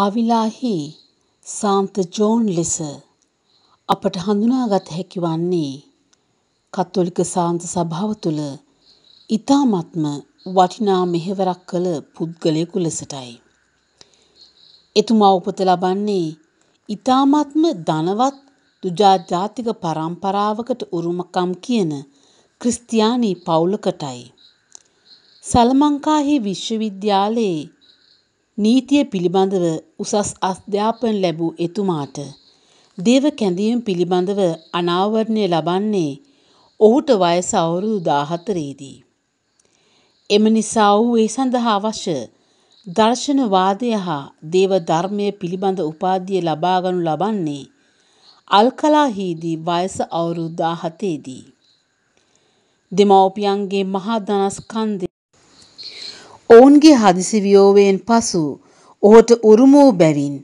ආවිලාහි සාන්ත ජෝන් ලෙස අපට හඳුනාගත හැකි වන්නේ කතෝලික සාන්ත සභාව තුළ ඊ타මත්ම වටිනා මෙහෙවරක් කළ පුද්ගලයෙකු ලෙසටයි. එතුමා උපත ලබන්නේ ඊ타මත්ම ධනවත් දුජාජාතික පරම්පරාවකට උරුමකම් කියන ක්‍රිස්තියානි පවුලකටයි. සලමංකාහි විශ්වවිද්‍යාලයේ නීතිය පිළිබඳව උසස් අධ්‍යාපන ලැබූ එතුමාට දේව කැඳවීම පිළිබඳව අනාවරණය ලබන්නේ ඔහුට වයස අවුරුදු 14දී. එම නිසා ඔහු ඒ සඳහා අවශ්‍ය දර්ශනවාදය හා දේව ධර්මය පිළිබඳ උපාධිය ලබාගනු ලබන්නේ අල්කලාහිදී වයස අවුරුදු 17දී. දෙමව්පියන්ගේ මහා ධනස්කන්ධය ඔවුන්ගේ හදිසි වියෝවයෙන් පසු ඔහුට උරුම වූ බැවින්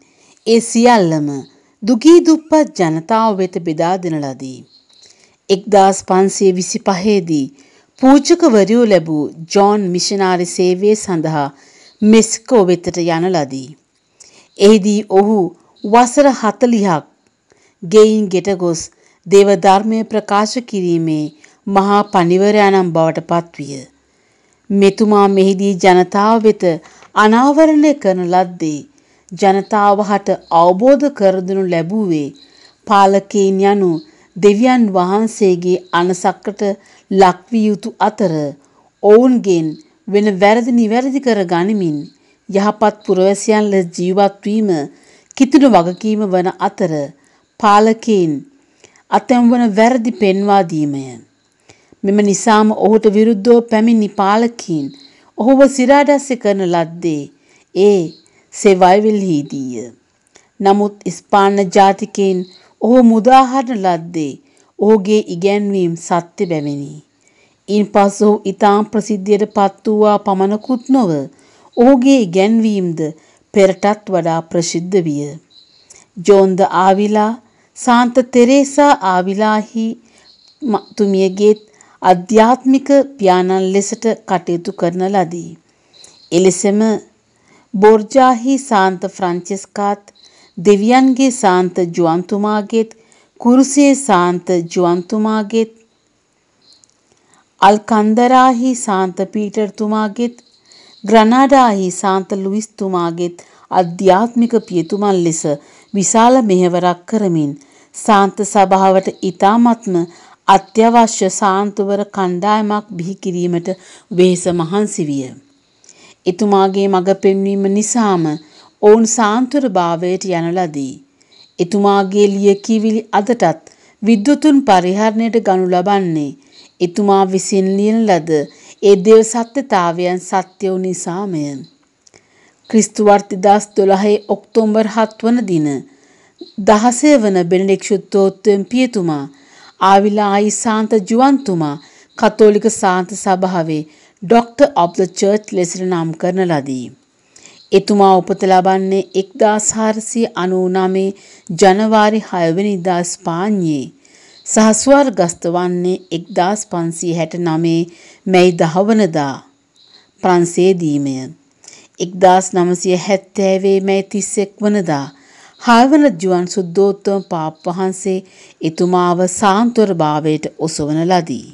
ඒ සියල්ලම දුගී දුප්පත් ජනතාව වෙත බෙදා දෙන ලදී. 1525 දී පූජකවරයෝ ලැබූ ජෝන් මිෂනාරි සේවය සඳහා මෙස්කෝ වෙතට යන ලදී. එහිදී ඔහු වසර 40ක් ගෙයින් ගෙට ගොස් දේව ධර්මය ප්‍රකාශ කිරීමේ මහා පණිවරයානම් බවට පත්විය. මෙතුමා මෙහිදී ජනතාව වෙත අනාවරණය කරන ලද්දේ ජනතාව හට අවබෝධ කරදනු ලැබුවේ පාලකයන් යනු දෙවියන් වහන්සේගේ අනසක්කට ලක්විය යුතු අතර ඔවුන්ගෙන් වෙන වැරදි නිවැරදි කර ගනිමින් යහපත් පුරවැසියන් ලෙස ජීවත්වීම කිතුණු වගකීම වන අතර පාලකයන් අතැම් වන වැරදි පෙන්වා දීමය. මෙම නිසාම ඔහුට විරුද්ධව පැමිණි පාලකීන් ඔහුව සිරාඩස්ස කරන ලද්දේ ඒ සෙවයිවිල්හිදීය. නමුත් ස්පාන්න ජාතිකයෙන් ඔහු මුදාහරණ ලද්දේ ඔහුගේ ඉගැන්වීම් සත්‍ය බැවිනි. ඉන් පසු ඉතාම් ප්‍රසිද්ධියට පත් වූවා පමණකුත් නොව ඔහුගේ ඉගැන්වීම්ද පෙරටත් වඩා ප්‍රසිද්ධ විය. ජෝන්ද ආවිලා සාන්ත තෙරේසා ආවිලාහි තුමියගේත් අධ්‍යාත්මික පියාණන් ලෙසට කටයුතු කරන ලදී. එලෙසම බෝර්ජාහි සාන්ත ෆ්‍රාන්සිස්කාත් දෙවියන්ගේ සාන්ත ජුවන්තුමාගේත් කුරුසේ සාන්ත ජුවන්තුමාගේත් අල්කන්දරාහි සාන්ත පීටර්තුමාගේත් ග්‍රනාඩාහි සාන්ත ලුවිස්තුමාගේත් අධ්‍යාත්මික පියතුමන් ලෙස විශාල මෙහෙවරක් කරමින් සාන්ත සභාවට ඊ타මත්ම අත්‍යවශ්‍ය සාන්තුවර කණ්ඩායමක් බිහි කිරීමට වෙහෙස මහන්සි විය. එතුමාගේ මඟ පෙන්වීම නිසාම ඔවුන් සාන්තුවර භාවයට යන ලදී. එතුමාගේ ලියකියවිලි අදටත් විද්වතුන් පරිහරණයට ගනු ලබන්නේ එතුමා විසින් ලියන ලද ඒ දේව සත්‍යතාවයන් සත්‍ය වූ නිසාමය. ක්‍රිස්තු වර්ති 2012 ඔක්තෝබර් 7 වන දින 16 වන බෙනඩික්ෂුත්තෝත්වයෙන් පියතුමා ආවිලායි සාන්ත ජුවන්තුමා කතෝලික සාන්ත සභාවේ ඩොක්ටර් of the church ලෙසට නම් කරන ලදී. එතුමා උපත ලබන්නේ 1499 ජනවාරි 6 වෙනිදා ස්පාඤ්ඤේ සහ ස්වර්ගස්ත වන්නේ 1569 මැයි 10 වනදා ප්‍රංශයේදීමය. 1970 මැයි 31 වනදා හල්වන ජුවන් සුද්ධෝත්තම පාප් වහන්සේ එතුමාව සාන්තුවර භාවයට ඔසවන ලදී.